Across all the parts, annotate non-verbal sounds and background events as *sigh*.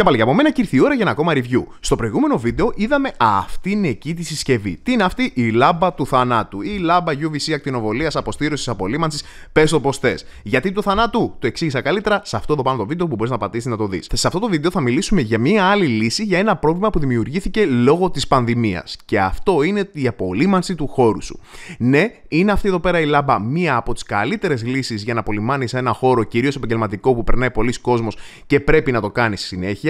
Γεια πάλι από μένα και ήρθε η ώρα για ένα ακόμα review. Στο προηγούμενο βίντεο είδαμε αυτήν εκεί τη συσκευή. Τι είναι αυτή η λάμπα του θανάτου. Η λάμπα UVC ακτινοβολίας, αποστήρωσης, απολύμανσης. Πες το πώς θες. Γιατί του θανάτου το εξήγησα καλύτερα σε αυτό το πάνω το βίντεο που μπορείς να πατήσεις να το δεις. Σε αυτό το βίντεο θα μιλήσουμε για μία άλλη λύση για ένα πρόβλημα που δημιουργήθηκε λόγω της πανδημίας. Και αυτό είναι η απολύμανση του χώρου σου. Ναι, είναι αυτή εδώ πέρα η λάμπα μία από τις καλύτερες λύσεις για να απολυμάνεις ένα χώρο κυρίως επαγγελματικό που περνάει πολλοί κόσμος και πρέπει να το κάνεις συνέχεια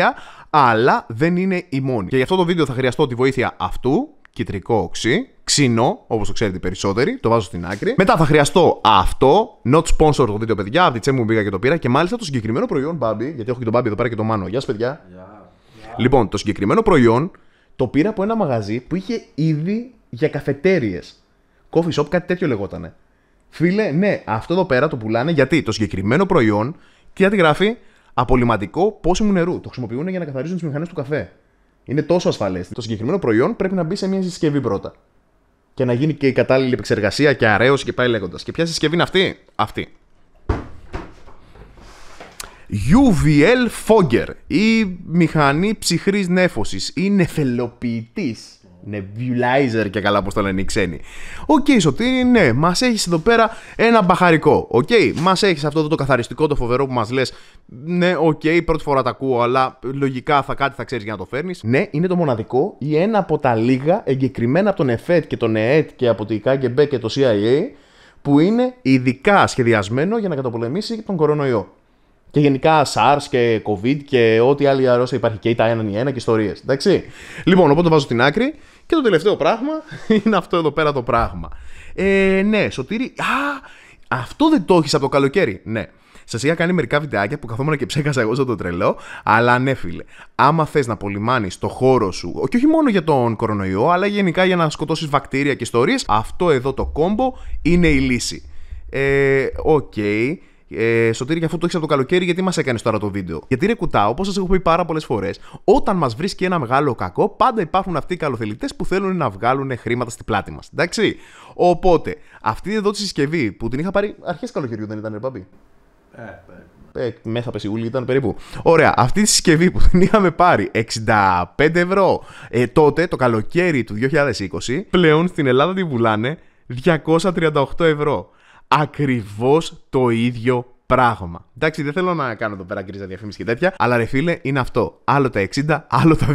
αλλά δεν είναι η μόνη. Και γι' αυτό το βίντεο θα χρειαστώ τη βοήθεια αυτού, κυτρικό οξύ, ξινό, όπως το ξέρετε περισσότεροι, το βάζω στην άκρη. Μετά θα χρειαστώ αυτό, not sponsor το βίντεο, παιδιά, από τη μου πήγα και το πήρα και μάλιστα το συγκεκριμένο προϊόν Bambi, γιατί έχω και τον Bambi εδώ πέρα και τον Μάνο. Γεια σας, παιδιά. Yeah. Yeah. Λοιπόν, το συγκεκριμένο προϊόν το πήρα από ένα μαγαζί που είχε ήδη για καφετέρειε. Coffee shop, κάτι τέτοιο λεγότανε. Φίλε, ναι, αυτό εδώ πέρα το πουλάνε γιατί το συγκεκριμένο προϊόν, τι γράφει, απολυματικό πόσιμο νερού. Το χρησιμοποιούν για να καθαρίζουν τις μηχανές του καφέ. Είναι τόσο ασφαλές. Το συγκεκριμένο προϊόν πρέπει να μπει σε μια συσκευή πρώτα. Και να γίνει και η κατάλληλη επεξεργασία και αρέωση και πάει λέγοντας. Και ποια συσκευή είναι αυτή, αυτή. UVL Fogger ή μηχανή ψυχρής νεφωση ή νεφελοποιητή. Νεβιουλάιζερ και καλά, πώ το λένε οι ξένοι. Οκ, okay, Σωτήρι, ναι, μας έχεις εδώ πέρα ένα μπαχαρικό. Οκ, okay, μας έχεις αυτό εδώ το καθαριστικό, το φοβερό που μας λες. Ναι, οκ, okay, πρώτη φορά τα ακούω, αλλά λογικά θα κάτι θα ξέρεις για να το φέρνεις. Ναι, είναι το μοναδικό ή ένα από τα λίγα εγκεκριμένα από τον ΕΦΕΤ και τον ΕΕΤ και από την ΚΑΚΕΜΠΕ και το CIA που είναι ειδικά σχεδιασμένο για να καταπολεμήσει τον κορονοϊό. Και γενικά SARS και COVID και ό,τι άλλη αρρώστια υπάρχει και τα έναν και ιστορίες. Εντάξει. Λοιπόν, οπότε το βάζω στην άκρη. Και το τελευταίο πράγμα *laughs* είναι αυτό εδώ πέρα το πράγμα. Ε, ναι, Σωτήρι. Α, αυτό δεν το έχεις από το καλοκαίρι. Ναι. Σας είχα κάνει μερικά βιντεάκια που καθόμουν και ψέκασα εγώ το τρελό. Αλλά ναι, φίλε, άμα θες να πολυμάνεις το χώρο σου, και όχι μόνο για τον κορονοϊό, αλλά γενικά για να σκοτώσεις βακτήρια και ιστορίες, αυτό εδώ το κόμπο είναι η λύση. Ε, οκ. Ε, Σωτήρη, το έχεις από το καλοκαίρι, γιατί μας έκανες τώρα το βίντεο. Γιατί ρε κουτά, όπως σας έχω πει πάρα πολλές φορές, όταν μας βρίσκει ένα μεγάλο κακό, πάντα υπάρχουν αυτοί οι καλοθελητές που θέλουν να βγάλουν χρήματα στην πλάτη μας. Εντάξει. Οπότε, αυτή εδώ τη συσκευή που την είχα πάρει αρχές καλοκαιριού, δεν ήταν, ρε Ε, ε, μέσα ήταν περίπου. Ωραία, αυτή τη συσκευή που την είχαμε πάρει 65 ευρώ ε, τότε το καλοκαίρι του 2020, πλέον στην Ελλάδα τη βουλάνε 238 ευρώ ακριβώς το ίδιο πράγμα. Εντάξει, δεν θέλω να κάνω εδώ πέρα γκρίζα διαφήμιση και τέτοια, αλλά ρε φίλε είναι αυτό. Άλλο τα 60, άλλο τα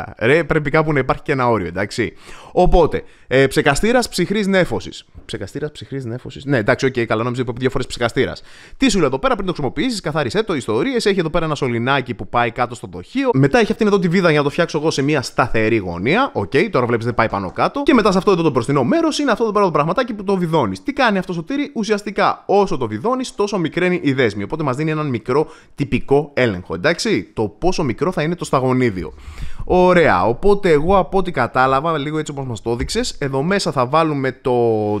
260. Ρε, πρέπει κάπου να υπάρχει και ένα όριο, εντάξει. Οπότε, ε, ψεκαστήρας ψυχρής νέφωσης. Ψεκαστήρας ψυχρής νέφωσης. Ναι, εντάξει, οκ, okay, καλά, νόμιζα ότι δύο φορές ψεκαστήρας. Τι σου λέει εδώ πέρα πριν το χρησιμοποιήσεις, καθάρισέ το, ιστορίες. Έχει εδώ πέρα ένα σωληνάκι που πάει κάτω στο δοχείο. Μετά έχει αυτήν εδώ τη βίδα για να το φτιάξω εγώ σε μια σταθερή γωνία. Οκ, okay, τώρα βλέπεις δεν πάει πάνω κάτω. Και μετά σε αυτό εδώ το προστινό μέρος είναι αυτό το πραγματάκι που το βιδώνεις. Τι κάνει αυτό ο τύρι, ουσιαστικά όσο το βιδώνεις, τόσο μικρέ η δέσμη. Οπότε μας δίνει έναν μικρό τυπικό έλεγχο. Εντάξει, το πόσο μικρό θα είναι το σταγονίδιο. Ωραία, οπότε εγώ από ό,τι κατάλαβα, λίγο έτσι όπως μας το έδειξες, εδώ μέσα θα βάλουμε το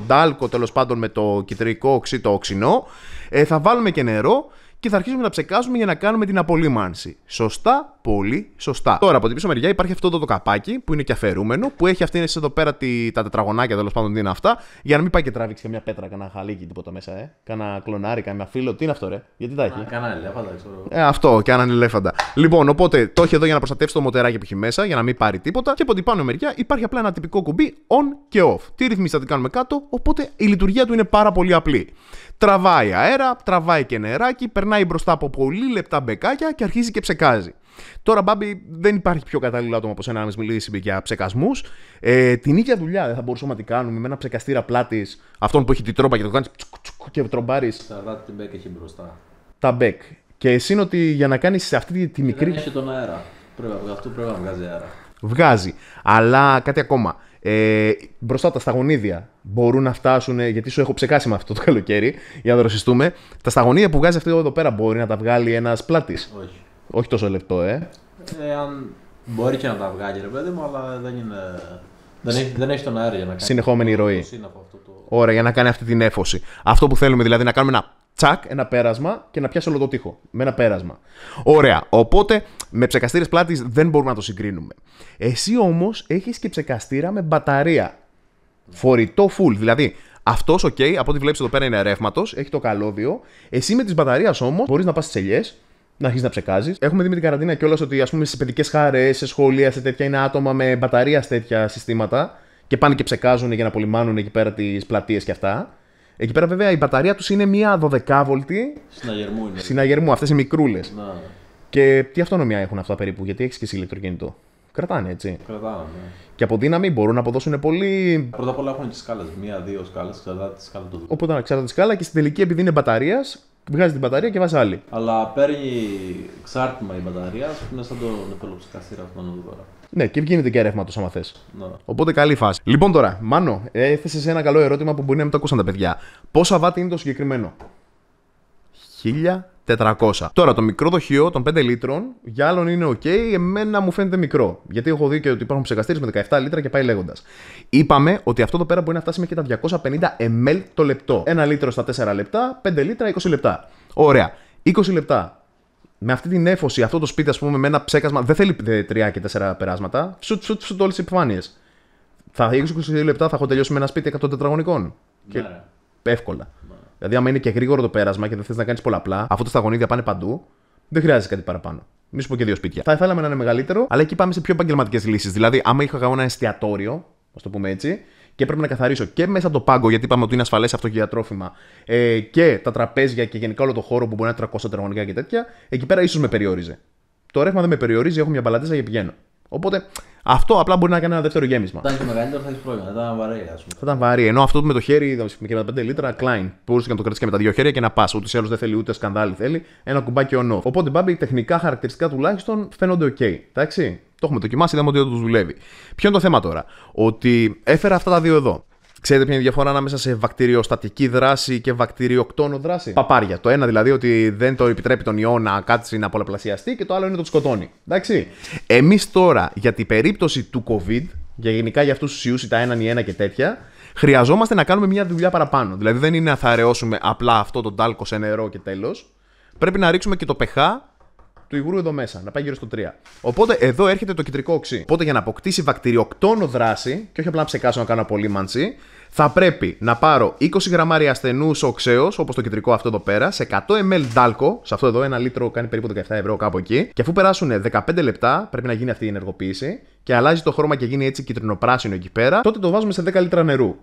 ντάλκο τέλος πάντων με το κυτρικό οξύ, το οξινό. Ε, θα βάλουμε και νερό και θα αρχίσουμε να ψεκάζουμε για να κάνουμε την απολύμανση. Σωστά, πολύ σωστά. Τώρα από την πίσω μεριά υπάρχει αυτό εδώ το καπάκι που είναι και αφαιρούμενο, που έχει αυτήν εδώ πέρα τη, τα τετραγωνάκια τέλος πάντων τι είναι αυτά, για να μην πάει και τράβηξει μια πέτρα, κανένα χαλίκι τίποτα μέσα, ε. Κάνα κλονάρι, κανένα φίλο, τι είναι αυτό ρε. Γιατί τα έχει. Κάνα ελέφαντα, Ε, αυτό, και έναν ελέφαντα. Λοιπόν, οπότε το έχει εδώ για να προστατεύσει το μοτεράκι που έχει μέσα, για να μην πάρει τίποτα. Και από την πάνω μεριά υπάρχει απλά ένα τυπικό κουμπί on και off. Τι ρυθμίσει θα την κάνουμε κάτω, οπότε η λειτουργία του είναι πάρα πολύ απλή. Τραβάει αέρα, τραβάει και νεράκι, περνάει μπροστά από πολύ λεπτά μπεκάκια και αρχίζει και ψεκάζει. Τώρα, Μπάμπη, δεν υπάρχει πιο κατάλληλο άτομο από σένα να μιλήσει για ψεκασμούς. Ε, την ίδια δουλειά δεν θα μπορούσαμε να την κάνουμε με ένα ψεκαστήρα πλάτης, αυτόν που έχει την τρόπα και το κάνει και τρομπάρει. Σαρδάτη την μπέκ έχει μπροστά. Τα μπέκ. Και εσύ είναι ότι για να κάνεις αυτή τη, τη μικρή. έχει τον αέρα. Πρέπει, αυτό πρέπει να βγάζει αέρα. Βγάζει. Αλλά κάτι ακόμα. Ε, μπροστά τα σταγονίδια μπορούν να φτάσουν, ε, γιατί σου έχω ψεκάσει με αυτό το *laughs* καλοκαίρι, για να δροσιστούμε. Τα σταγονίδια που βγάζει αυτό εδώ πέρα μπορεί να τα βγάλει ένας πλάτης. Όχι. Όχι τόσο λεπτό, ε. ε αν... Μπορεί και να τα βγάλει, ρε παιδί μου, αλλά δεν είναι. Δεν έχει, δεν τον αέρα για να κάνει. Συνεχόμενη ροή. Το Ωραία, για να κάνει αυτή την έφωση. Αυτό που θέλουμε δηλαδή να κάνουμε ένα τσακ, ένα πέρασμα και να πιάσει όλο το τοίχο. Με ένα πέρασμα. Ωραία. Οπότε με ψεκαστήρες πλάτης δεν μπορούμε να το συγκρίνουμε. Εσύ όμως έχεις και ψεκαστήρα με μπαταρία. Φορητό full. Δηλαδή αυτός, οκ, okay, από ό,τι βλέπεις εδώ πέρα είναι ρεύματος, έχει το καλώδιο. Εσύ με τη μπαταρία όμως μπορείς να πας τι ελιές, να αρχίσεις να ψεκάζεις. Έχουμε δει με την καραντίνα κιόλας ότι ας πούμε στι παιδικές χαρές, σε σχολεία, σε τέτοια είναι άτομα με μπαταρία σε τέτοια συστήματα και πάνε και ψεκάζουν για να πολυμάνουν εκεί πέρα τις πλατείες και αυτά. Εκεί πέρα βέβαια η μπαταρία τους είναι μία 12 12V. Συναγερμού είναι. Συναγερμού, αυτές οι μικρούλες. Και τι αυτονομία έχουν αυτά περίπου, γιατί έχεις και εσύ ηλεκτροκίνητο. Κρατάνε έτσι. Κρατάνε. Ναι. Και από δύναμη μπορούν να αποδώσουν πολύ. Πρώτα απ' όλα έχουν και σκάλες. Μία-δύο σκάλε, εξαρτάται τη σκάλα του. Οπότε εξαρτάται τη σκάλα και στην τελική επειδή είναι μπαταρίας, βγάζει την μπαταρία και βάζει άλλη. Αλλά παίρνει εξάρτημα η μπαταρία, που είναι σαν τον επελοξικαστήρα αυτόν εδώ ναι, και βγαίνει και ρεύματο άμα θες. Ναι, ναι. Οπότε καλή φάση. Λοιπόν τώρα, Μάνο, έθεσε ένα καλό ερώτημα που μπορεί να μην το ακούσαν τα παιδιά. Πόσα βάτ είναι το συγκεκριμένο. 1400. Τώρα το μικρό δοχείο των 5 λίτρων για άλλον είναι OK, εμένα μου φαίνεται μικρό. Γιατί έχω δει και ότι υπάρχουν ψεκαστήρες με 17 λίτρα και πάει λέγοντας. Είπαμε ότι αυτό το πέρα μπορεί να φτάσει μέχρι τα 250 ml το λεπτό. Ένα λίτρο στα 4 λεπτά, 5 λίτρα 20 λεπτά. Ωραία. 20 λεπτά με αυτή την έφωση, αυτό το σπίτι, ας πούμε, με ένα ψέκασμα, δεν θέλει τρία και τέσσερα περάσματα. Σουτ, σούτ, σούτ, όλες τις επιφάνειες. Θα 20-22 λεπτά θα έχω τελειώσει με ένα σπίτι 100 τετραγωνικών. Και ναι, εύκολα. Δηλαδή, άμα είναι και γρήγορο το πέρασμα και δεν θες να κάνεις πολλαπλά, αφού τα σταγονίδια πάνε παντού, δεν χρειάζεται κάτι παραπάνω. Μη σου πω και δύο σπίτια. Θα ήθελα να είναι μεγαλύτερο, αλλά εκεί πάμε σε πιο επαγγελματικές λύσεις. Δηλαδή, άμα είχα ένα εστιατόριο, ας το πούμε έτσι, και πρέπει να καθαρίσω και μέσα από το πάγκο, γιατί είπαμε ότι είναι ασφαλές αυτό και για ε, και τα τραπέζια και γενικά όλο το χώρο που μπορεί να είναι 300 τετραγωνικά και τέτοια, εκεί πέρα ίσως με περιόριζε. Το ρεύμα δεν με περιορίζει, έχω μια μπαλατίζα και πηγαίνω. Οπότε αυτό απλά μπορεί να κάνει ένα δεύτερο γέμισμα. Θα Ήταν και μεγαλύτερο, θα έχεις πρόβλημα. Θα ήταν βαρύ, ας πούμε. Θα ήταν βαρύ. Ενώ αυτό με το χέρι, και με τα 5 λίτρα, κλάιν. Μπορούσε να το κρατήσεις και με τα δύο χέρια και να πας. Ούτε ή δεν θέλει ούτε σκανδάλι θέλει. Ένα κουμπάκι on off. Οπότε μπάμπι τεχνικά χαρακτηριστικά τουλάχιστον φαίνονται OK. Εντάξει. Το έχουμε δοκιμάσει, είδαμε ότι δεν τους δουλεύει. Ποιο είναι το θέμα τώρα. Ότι έφερα αυτά τα δύο εδώ. Ξέρετε ποια είναι η διαφορά ανάμεσα σε βακτηριοστατική δράση και βακτηριοκτόνο δράση. Παπάρια. Το ένα δηλαδή ότι δεν το επιτρέπει τον ιό να κάτσει να πολλαπλασιαστεί και το άλλο είναι το σκοτώνει. Εντάξει. Εμείς τώρα για την περίπτωση του COVID, για γενικά για αυτούς τους ιούς, τα έναν ή ένα και τέτοια, χρειαζόμαστε να κάνουμε μια δουλειά παραπάνω. Δηλαδή δεν είναι να θα αραιώσουμε απλά αυτό το τάλκο σε νερό και τέλος. Πρέπει να ρίξουμε και το pH του υγρού εδώ μέσα, να πάει γύρω στο 3. Οπότε εδώ έρχεται το κεντρικό οξύ. Οπότε για να αποκτήσει βακτηριοκτόνο δράση, και όχι απλά να ψεκάσω να κάνω απολύμανση, θα πρέπει να πάρω 20 γραμμάρια ασθενούς οξέως, όπως το κεντρικό αυτό εδώ πέρα, σε 100 ml δάλκο, σε αυτό εδώ ένα λίτρο κάνει περίπου 17 ευρώ κάπου εκεί, και αφού περάσουν 15 λεπτά, πρέπει να γίνει αυτή η ενεργοποίηση, και αλλάζει το χρώμα και γίνει έτσι κυτρινοπράσινο εκεί πέρα, τότε το βάζουμε σε 10 λίτρα νερού.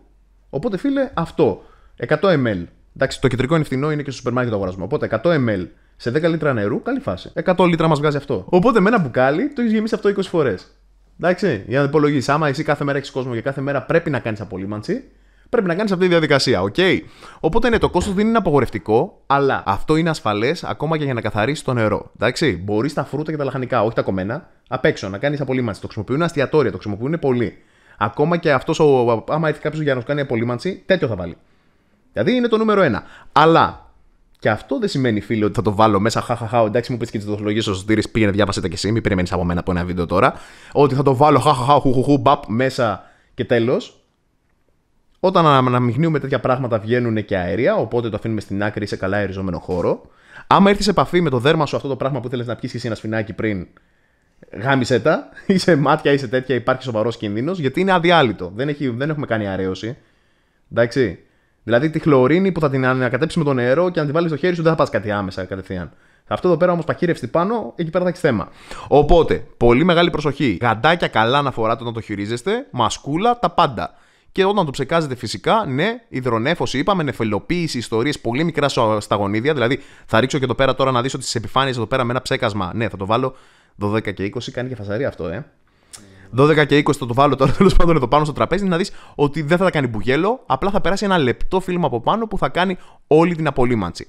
Οπότε φίλε, αυτό. 100 ml. Εντάξει, το κεντρικό είναι φθηνό, είναι και στο σούπερ μάρκετ το αγοράζουμε. Οπότε 100 ml σε 10 λίτρα νερού, καλή φάση. 100 λίτρα μας βγάζει αυτό. Οπότε με ένα μπουκάλι το έχεις γεμίσει αυτό 20 φορές. Εντάξει, για να υπολογίσεις. Άμα εσύ κάθε μέρα έχεις κόσμο και κάθε μέρα πρέπει να κάνεις απολύμανση, πρέπει να κάνεις αυτή τη διαδικασία, οκ. Okay? Οπότε ναι, το κόστος δεν είναι απογορευτικό, αλλά αυτό είναι ασφαλές ακόμα και για να καθαρίσεις το νερό. Εντάξει, μπορείς τα φρούτα και τα λαχανικά, όχι τα κομμένα, απ' έξω να κάνεις απολύμανση. Το χρησιμοποιούν αστιατόρια, το χρησιμοποιούν πολύ. Ακόμα και αυτός, άμα έρθει κάποιος για να σου κάνει απολύμανση, τέτοιο θα βάλει. Δηλαδή είναι το νούμερο ένα. Αλλά και αυτό δεν σημαίνει, φίλε, ότι θα το βάλω μέσα. Χαχαχά, εντάξει, μου πεις και τις δοθολογίες ο Σωτήρης, πήγαινε, διάβασε τα και εσύ, μην περιμένεις από μένα από ένα βίντεο τώρα. Ότι θα το βάλω, χαχαχά, χουχουχού, μπαπ, μέσα και τέλος. Όταν αναμειγνύουμε τέτοια πράγματα βγαίνουν και αέρια, οπότε το αφήνουμε στην άκρη σε καλά αεριζόμενο χώρο. Άμα έρθεις σε επαφή με το δέρμα σου αυτό το πράγμα που θέλεις να πιεις και εσύ ένα σφινάκι πριν, γάμισε τα, *laughs* είσαι μάτια, είσαι τέτοια, υπάρχει σοβαρός κίνδυνο, γιατί είναι αδιάλειτο. Δεν, έχει, δεν έχουμε κάνει αρέωση. Εντάξει. Δηλαδή τη χλωρίνη που θα την ανακατέψεις με το νερό και αν τη βάλεις στο χέρι σου δεν θα πας κάτι άμεσα κατευθείαν. Αυτό εδώ πέρα όμως παχύρευστη πάνω, εκεί πέρα θα έχεις θέμα. Οπότε, πολύ μεγάλη προσοχή. Γαντάκια καλά να φοράτε όταν το χειρίζεστε, μασκούλα, τα πάντα. Και όταν το ψεκάζετε φυσικά, ναι, υδρονέφωση είπαμε, νεφελοποίηση, ιστορίες πολύ μικρά στα γονίδια. Δηλαδή, θα ρίξω και εδώ πέρα τώρα να ότι στις επιφάνειες εδώ πέρα με ένα ψέκασμα. Ναι, θα το βάλω 12 και 20, κάνει και φασαρία αυτό, ε. 12 και 20 θα το βάλω τώρα *laughs* τέλος πάντων εδώ πάνω στο τραπέζι, να δεις ότι δεν θα τα κάνει μπουγέλο, απλά θα περάσει ένα λεπτό φίλμα από πάνω που θα κάνει όλη την απολύμανση.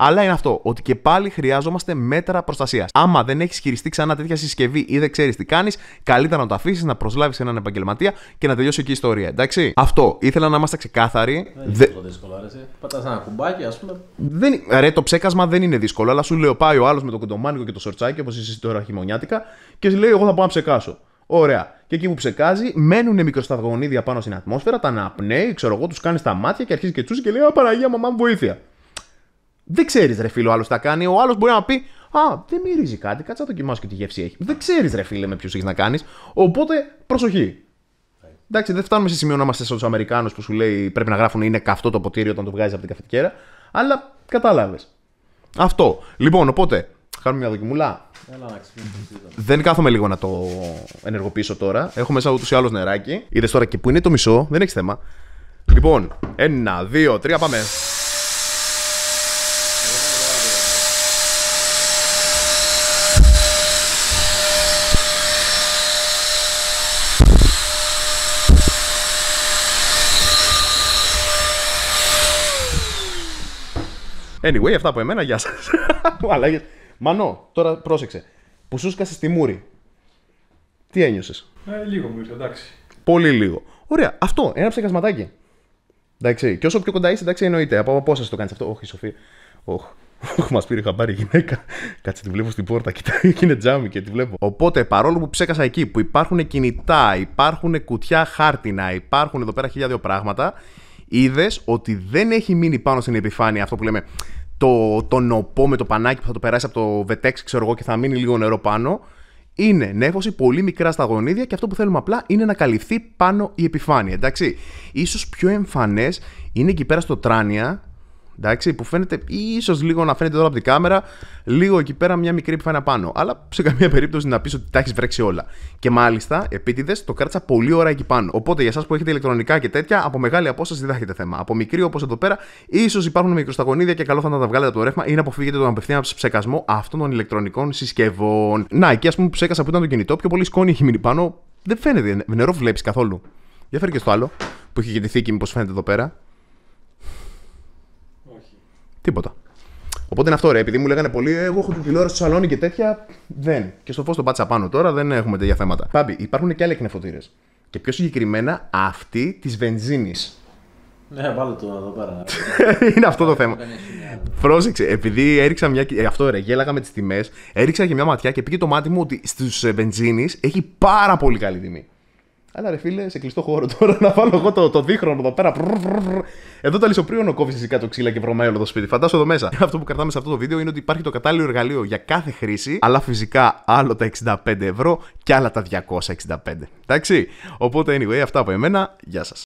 Αλλά είναι αυτό, ότι και πάλι χρειάζομαστε μέτρα προστασίας. Άμα δεν έχεις χειριστεί ξανά τέτοια συσκευή ή δεν ξέρεις τι κάνεις, καλύτερα να το αφήσεις, να προσλάβεις έναν επαγγελματία και να τελειώσει εκεί η ιστορία, εντάξει. Αυτό, ήθελα να είμαστε ξεκάθαροι. Δεν είναι δε... δύσκολο, αρέσει. Πατάς ένα κουμπάκι, ας πούμε. Δεν... Ρε, το ψέκασμα δεν είναι δύσκολο, αλλά σου λέω πάει ο άλλος με το κοντομάνικο και το σορτσάκι, όπως είσαι τώρα χειμωνιάτικα, και λέει: Εγώ θα πάω να ψεκάσω. Ωραία. Και εκεί που ψεκάζει, μένουν μικροσταυγονίδια πάνω στην ατμόσφαιρα, τα αναπνέει, ξέρω εγώ, τους κάνει στα μάτια και αρχίζει και τσούζει και λέει Απαραγία, μαμά μου βοήθεια. Δεν ξέρεις, ρε φίλο, άλλος τα κάνει. Ο άλλος μπορεί να πει Α, δεν μυρίζει κάτι, κατσά το δοκιμάσω και τι γεύση έχει. Δεν ξέρεις, ρε φίλε, με ποιους έχεις να κάνεις. Οπότε προσοχή. Εντάξει, δεν φτάνουμε σε σημείο να είμαστε σαν Αμερικάνους που σου λέει πρέπει να γράφουν είναι καυτό το ποτήρι όταν το βγάζεις από την καφετιέρα. Αλλά κατάλαβες. Αυτό. Λοιπόν, οπότε κάνουμε μια δοκιμούλα. Δεν κάθομαι λίγο να το ενεργοποιήσω τώρα. Έχω μέσα ούτως ή άλλως νεράκι. Είδες τώρα και που είναι το μισό, δεν έχεις θέμα. Λοιπόν, ένα, δύο, τρία, πάμε. Anyway, αυτά από εμένα, γεια σας. *laughs* Μου Μανώ, τώρα πρόσεξε. Που σου σκάσε τη μούρη. Τι ένιωσες. Ε, λίγο μου ήρθε, εντάξει. Πολύ λίγο. Ωραία, αυτό, ένα ψεκασματάκι. Εντάξει. Και όσο πιο κοντά είσαι, εντάξει, εννοείται. Από πόσα το κάνεις αυτό. Όχι, Σοφία. Όχι. Όχι, μας πήρε χαμπάρι η γυναίκα. Κάτσε, τη βλέπω στην πόρτα. Κοιτάξτε, είναι τζάμι και τη βλέπω. Οπότε, παρόλο που ψέκασα εκεί που υπάρχουν κινητά, υπάρχουν κουτιά χάρτινα, υπάρχουν εδώ πέρα χίλια πράγματα, είδες ότι δεν έχει μείνει πάνω στην επιφάνεια αυτό που λέμε το, το νοπό με το πανάκι που θα το περάσει από το βετέξ, ξέρω εγώ, και θα μείνει λίγο νερό πάνω. Είναι νεύωση, πολύ μικρά στα γονίδια και αυτό που θέλουμε απλά είναι να καλυφθεί πάνω η επιφάνεια. Εντάξει. Ίσως πιο εμφανές είναι εκεί πέρα στο τράνια Εντάξει, που φαίνεται, ίσως λίγο να φαίνεται τώρα από την κάμερα, λίγο εκεί πέρα μια μικρή επιφάνεια πάνω. Αλλά σε καμία περίπτωση να πεις ότι τα έχεις βρέξει όλα. Και μάλιστα, επίτηδες, το κράτησα πολύ ώρα εκεί πάνω. Οπότε για εσάς που έχετε ηλεκτρονικά και τέτοια, από μεγάλη απόσταση δεν θα έχετε θέμα. Από μικρή όπως εδώ πέρα, ίσως υπάρχουν μικροσταγωνίδια και καλό θα να τα βγάλετε από το ρεύμα ή να αποφύγετε τον απευθεία ψεκασμό αυτών των ηλεκτρονικών συσκευών. Να, εκεί ας πούμε ψέκασα που ήταν το κινητό, πιο πολύ σκόνη έχει μείνει πάνω. Δεν φαίνεται, νερό βλέπεις καθόλου. Διαφέρει και στο άλλο που έχει γεννηθεί και μήπως φαίνεται εδώ πέρα. Τίποτα. Οπότε είναι αυτό ρε, επειδή μου λέγανε πολύ, «Ε, εγώ έχω την τηλεόραση στο σαλόνι και τέτοια. Δεν. Και στο φως το πάτσα πάνω τώρα δεν έχουμε τέτοια θέματα. Πάμπι, υπάρχουν και άλλοι εκνεφωτήρες. Και πιο συγκεκριμένα αυτή της βενζίνης. Ναι, βάλω το εδώ πέρα. *laughs* είναι αυτό το θέμα. Πρόσεξε, επειδή έριξα μια. Ε, αυτό ρε, γέλαγα με τις τιμές, έριξα και μια ματιά και πήγε το μάτι μου ότι στους ε, βενζίνης έχει πάρα πολύ καλή τιμή. Αλλά ρε φίλε, σε κλειστό χώρο τώρα να βάλω εγώ το, το δίχρονο εδώ πέρα. Εδώ τα λισοπρίωνο κόβεις εσύ το ξύλα και βρωμάει όλο το σπίτι. Φαντάσου εδώ μέσα. *laughs* Αυτό που κρατάμε σε αυτό το βίντεο είναι ότι υπάρχει το κατάλληλο εργαλείο για κάθε χρήση, αλλά φυσικά άλλο τα 65 ευρώ και άλλα τα 265. Εντάξει. Οπότε, anyway, αυτά από εμένα. Γεια σας.